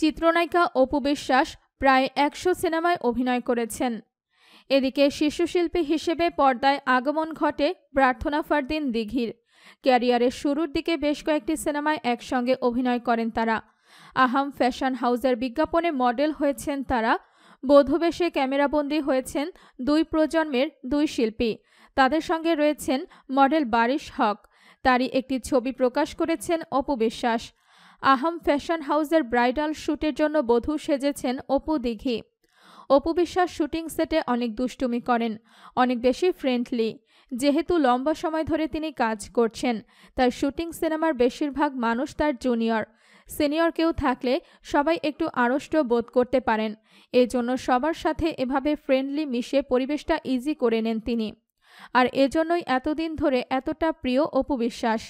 চিত্রনায়িকা অপু বিশ্বাস প্রায় একশো সিনেমায় অভিনয় করেছেন এদিকে শিশুশিল্পী হিসেবে পর্দায় আগমন ঘটে প্রার্থনা ফারদিন দিঘির ক্যারিয়ারের শুরুর দিকে বেশ কয়েকটি সিনেমায় একসঙ্গে অভিনয় করেন তারা আহাম ফ্যাশন হাউজের বিজ্ঞাপনে মডেল হয়েছেন তারা বধুবেশে ক্যামেরাবন্দী হয়েছেন দুই প্রজন্মের দুই শিল্পী তাদের সঙ্গে রয়েছেন মডেল বারিশ হক তারই একটি ছবি প্রকাশ করেছেন অপু বিশ্বাস আহাম ফ্যাশন হাউসের ব্রাইডাল শ্যুটের জন্য বধূ সেজেছেন অপু দিঘি অপু বিশ্বাস শ্যুটিং সেটে অনেক দুষ্টুমি করেন অনেক বেশি ফ্রেন্ডলি যেহেতু লম্বা সময় ধরে তিনি কাজ করছেন তাই শ্যুটিং সিনেমার বেশিরভাগ মানুষ তার জুনিয়র সিনিয়র কেউ থাকলে সবাই একটু আড়ষ্ট বোধ করতে পারেন এজন্য সবার সাথে এভাবে ফ্রেন্ডলি মিশে পরিবেশটা ইজি করে নেন তিনি আর এজন্যই এতদিন ধরে এতটা প্রিয় অপু বিশ্বাস